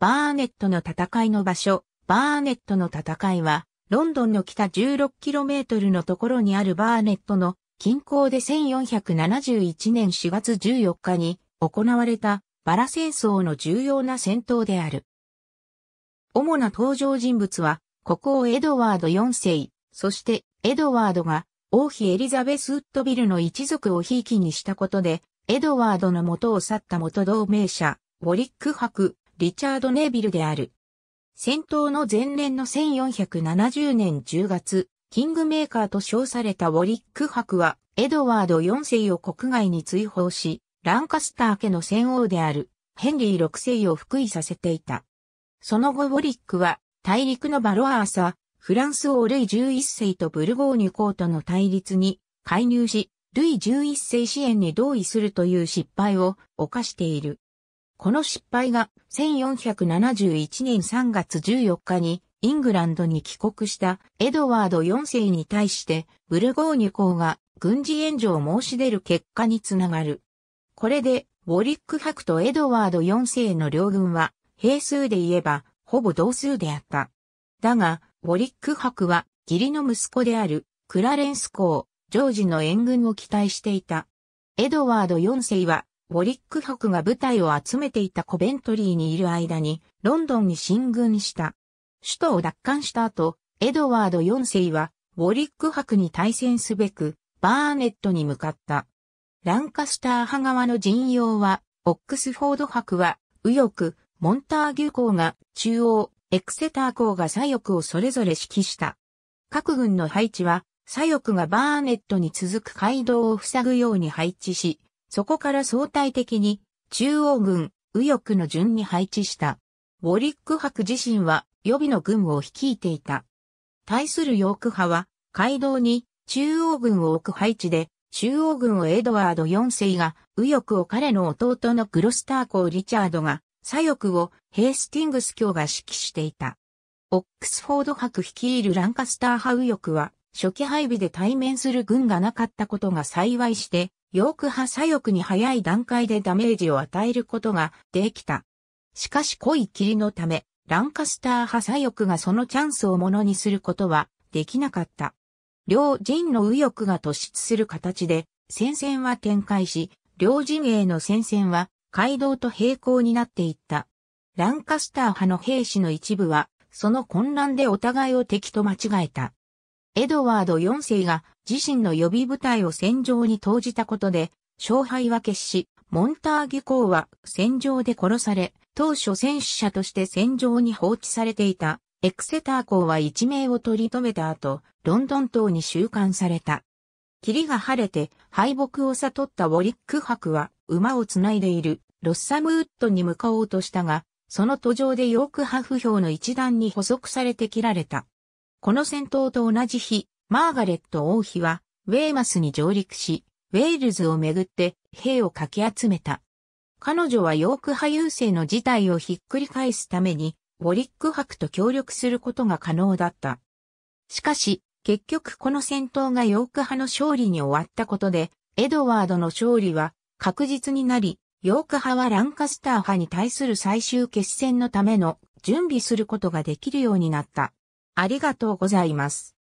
バーネットの戦いの場所、バーネットの戦いは、ロンドンの北 16km のところにあるバーネットの近郊で1471年4月14日に行われたバラ戦争の重要な戦闘である。主な登場人物は、国王エドワード4世、そしてエドワードが王妃エリザベス・ウッドビルの一族をひいきにしたことで、エドワードの元を去った元同盟者、ウォリック博、リチャード・ネービルである。戦闘の前年の1470年10月、キングメーカーと称されたウォリック博は、エドワード4世を国外に追放し、ランカスター家の戦王である、ヘンリー6世を福位させていた。その後ウォリックは、大陸のバロアーサ、フランス王ルイ11世とブルゴーニュ公との対立に介入し、ルイ11世支援に同意するという失敗を犯している。この失敗が1471年3月14日にイングランドに帰国したエドワード4世に対してブルゴーニュ公が軍事援助を申し出る結果につながる。これでウォリック博とエドワード4世の両軍は兵数で言えばほぼ同数であった。だが、ウォリック博は義理の息子であるクラレンス公、ジョージの援軍を期待していた。エドワード4世はウォリック博が部隊を集めていたコベントリーにいる間に、ロンドンに進軍した。首都を奪還した後、エドワード4世は、ウォリック博に対戦すべく、バーネットに向かった。ランカスター派側の陣容は、オックスフォード博は、右翼、モンターギュ校が中央、エクセター校が左翼をそれぞれ指揮した。各軍の配置は、左翼がバーネットに続く街道を塞ぐように配置し、そこから相対的に中央軍、右翼の順に配置した。ウォリック伯自身は予備の軍を率いていた。対するヨーク派は、街道に中央軍を置く配置で、中央軍をエドワード4世が、右翼を彼の弟のグロスター公リチャードが、左翼をヘースティングス卿が指揮していた。オックスフォード伯率いるランカスター派右翼は、初期配備で対面する軍がなかったことが幸いして、ヨーク派左翼に早い段階でダメージを与えることができた。しかし濃い霧のため、ランカスター派左翼がそのチャンスをものにすることはできなかった。両陣の右翼が突出する形で、戦線は展開し、両陣営の戦線は街道と平行になっていった。ランカスター派の兵士の一部は、その混乱でお互いを敵と間違えた。エドワード4世が自身の予備部隊を戦場に投じたことで、勝敗は決し、モンターギュ公は戦場で殺され、当初戦死者として戦場に放置されていた、エクセター公は一命を取り留めた後、ロンドン島に収監された。霧が晴れて敗北を悟ったウォリック伯は馬を繋いでいるロッサムウッドに向かおうとしたが、その途上でヨークハフ表の一団に捕捉されて切られた。この戦闘と同じ日、マーガレット王妃は、ウェーマスに上陸し、ウェールズをめぐって兵をかき集めた。彼女はヨーク派優勢の事態をひっくり返すために、ウォリック博と協力することが可能だった。しかし、結局この戦闘がヨーク派の勝利に終わったことで、エドワードの勝利は確実になり、ヨーク派はランカスター派に対する最終決戦のための準備することができるようになった。ありがとうございます。